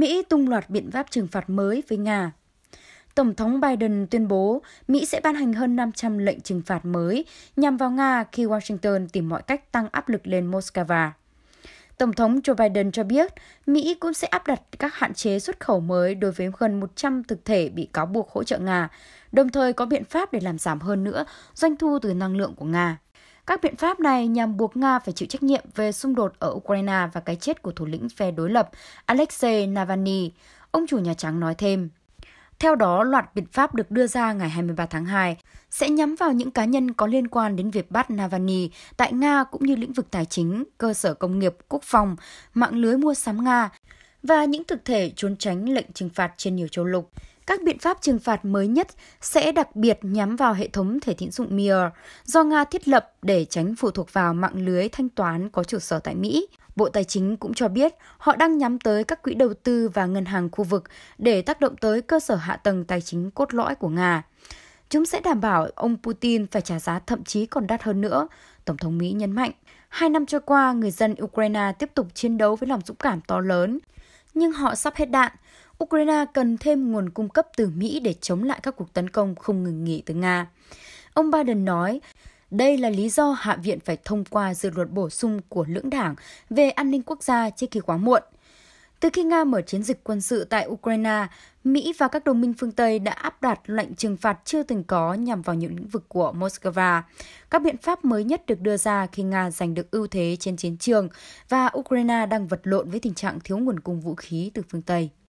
Mỹ tung loạt biện pháp trừng phạt mới với Nga. Tổng thống Biden tuyên bố Mỹ sẽ ban hành hơn 500 lệnh trừng phạt mới nhằm vào Nga khi Washington tìm mọi cách tăng áp lực lên Moscow. Tổng thống Joe Biden cho biết Mỹ cũng sẽ áp đặt các hạn chế xuất khẩu mới đối với gần 100 thực thể bị cáo buộc hỗ trợ Nga, đồng thời có biện pháp để làm giảm hơn nữa doanh thu từ năng lượng của Nga. Các biện pháp này nhằm buộc Nga phải chịu trách nhiệm về xung đột ở Ukraine và cái chết của thủ lĩnh phe đối lập Alexei Navalny, ông chủ Nhà Trắng nói thêm. Theo đó, loạt biện pháp được đưa ra ngày 23 tháng 2 sẽ nhắm vào những cá nhân có liên quan đến việc bắt Navalny tại Nga cũng như lĩnh vực tài chính, cơ sở công nghiệp, quốc phòng, mạng lưới mua sắm Nga và những thực thể trốn tránh lệnh trừng phạt trên nhiều châu lục các biện pháp trừng phạt mới nhất sẽ đặc biệt nhắm vào hệ thống thẻ tín dụng Mir do Nga thiết lập để tránh phụ thuộc vào mạng lưới thanh toán có trụ sở tại Mỹ. Bộ Tài chính cũng cho biết họ đang nhắm tới các quỹ đầu tư và ngân hàng khu vực để tác động tới cơ sở hạ tầng tài chính cốt lõi của Nga. Chúng sẽ đảm bảo ông Putin phải trả giá thậm chí còn đắt hơn nữa, Tổng thống Mỹ nhấn mạnh. Hai năm trôi qua, người dân Ukraine tiếp tục chiến đấu với lòng dũng cảm to lớn, nhưng họ sắp hết đạn. Ukraine cần thêm nguồn cung cấp từ Mỹ để chống lại các cuộc tấn công không ngừng nghỉ từ Nga. Ông Biden nói, đây là lý do Hạ viện phải thông qua dự luật bổ sung của lưỡng đảng về an ninh quốc gia trước khi quá muộn – từ khi Nga mở chiến dịch quân sự tại Ukraine, Mỹ và các đồng minh phương Tây đã áp đặt lệnh trừng phạt chưa từng có nhằm vào những lĩnh vực của Moscow. Các biện pháp mới nhất được đưa ra khi Nga giành được ưu thế trên chiến trường và Ukraine đang vật lộn với tình trạng thiếu nguồn cung vũ khí từ phương Tây.